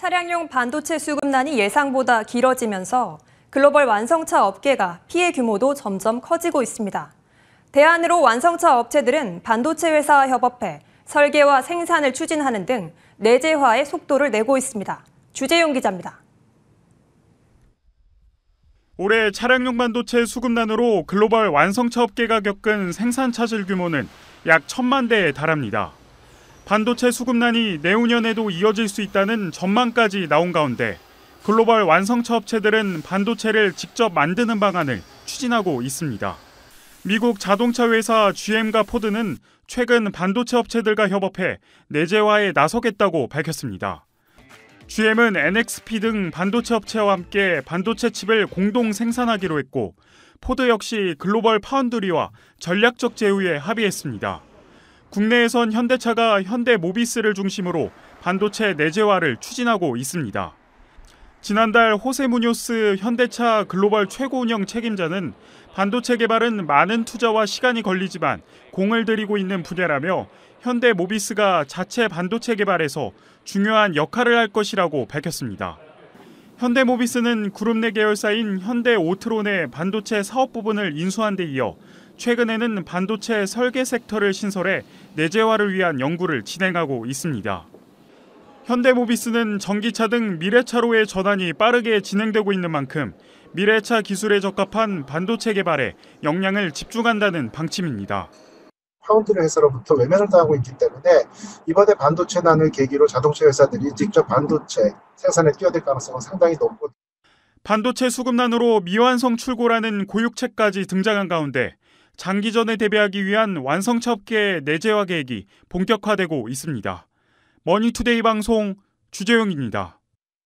차량용 반도체 수급난이 예상보다 길어지면서 글로벌 완성차 업계가 피해 규모도 점점 커지고 있습니다. 대안으로 완성차 업체들은 반도체 회사와 협업해 설계와 생산을 추진하는 등 내재화의 속도를 내고 있습니다. 주재용 기자입니다. 올해 차량용 반도체 수급난으로 글로벌 완성차 업계가 겪은 생산 차질 규모는 약 천만 대에 달합니다. 반도체 수급난이 내후년에도 이어질 수 있다는 전망까지 나온 가운데 글로벌 완성차 업체들은 반도체를 직접 만드는 방안을 추진하고 있습니다. 미국 자동차 회사 GM과 포드는 최근 반도체 업체들과 협업해 내재화에 나서겠다고 밝혔습니다. GM은 NXP 등 반도체 업체와 함께 반도체 칩을 공동 생산하기로 했고 포드 역시 글로벌 파운드리와 전략적 제휴에 합의했습니다. 국내에선 현대차가 현대 모비스를 중심으로 반도체 내재화를 추진하고 있습니다. 지난달 호세 무뇨스 현대차 글로벌 최고 운영 책임자는 반도체 개발은 많은 투자와 시간이 걸리지만 공을 들이고 있는 분야라며 현대 모비스가 자체 반도체 개발에서 중요한 역할을 할 것이라고 밝혔습니다. 현대 모비스는 그룹 내 계열사인 현대 오트론의 반도체 사업 부분을 인수한 데 이어 최근에는 반도체 설계 섹터를 신설해 내재화를 위한 연구를 진행하고 있습니다. 현대모비스는 전기차 등 미래차로의 전환이 빠르게 진행되고 있는 만큼 미래차 기술에 적합한 반도체 개발에 역량을 집중한다는 방침입니다. 파운드리 회사로부터 외면을 당하고 있기 때문에 이번에 반도체 난을 계기로 자동차 회사들이 직접 반도체 생산에 뛰어들 가능성은 상당히 높고 반도체 수급난으로 미완성 출고라는 고육책까지 등장한 가운데 장기전에 대비하기 위한 완성차업계 내재화 계획이 본격화되고 있습니다. 머니투데이 방송 주재용입니다.